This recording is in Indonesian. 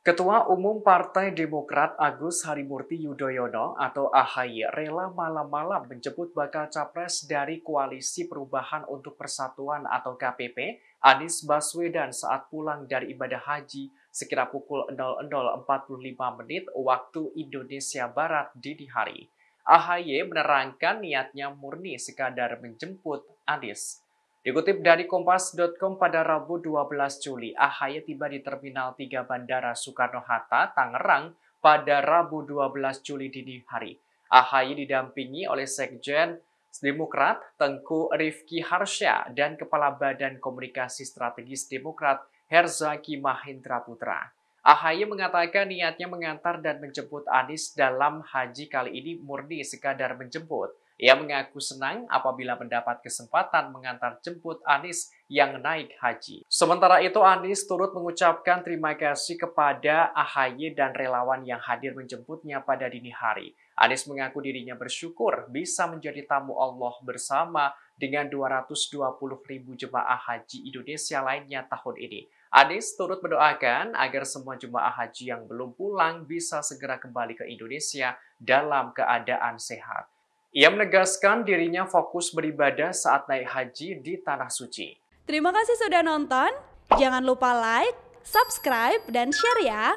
Ketua Umum Partai Demokrat Agus Harimurti Yudhoyono atau AHY rela malam-malam menjemput bakal capres dari Koalisi Perubahan untuk Persatuan atau KPP Anies Baswedan saat pulang dari ibadah haji sekira pukul 00.45 menit waktu Indonesia Barat dini hari. AHY menerangkan niatnya murni sekadar menjemput Anies. Dikutip dari Kompas.com pada Rabu 12 Juli, Ahaye tiba di Terminal 3 Bandara Soekarno-Hatta, Tangerang pada Rabu 12 Juli dini hari. Ahaye didampingi oleh Sekjen Demokrat Tengku Rifki Harsya dan Kepala Badan Komunikasi Strategis Demokrat Herzaki Mahendra Putra. Ahaye mengatakan niatnya mengantar dan menjemput Anies dalam haji kali ini murni sekadar menjemput. Ia mengaku senang apabila mendapat kesempatan mengantar jemput Anies yang naik haji. Sementara itu Anies turut mengucapkan terima kasih kepada AHY dan relawan yang hadir menjemputnya pada dini hari. Anies mengaku dirinya bersyukur bisa menjadi tamu Allah bersama dengan 220 ribu jemaah haji Indonesia lainnya tahun ini. Anies turut mendoakan agar semua jemaah haji yang belum pulang bisa segera kembali ke Indonesia dalam keadaan sehat. Ia menegaskan dirinya fokus beribadah saat naik haji di Tanah Suci. Terima kasih sudah nonton. Jangan lupa like, subscribe, dan share ya.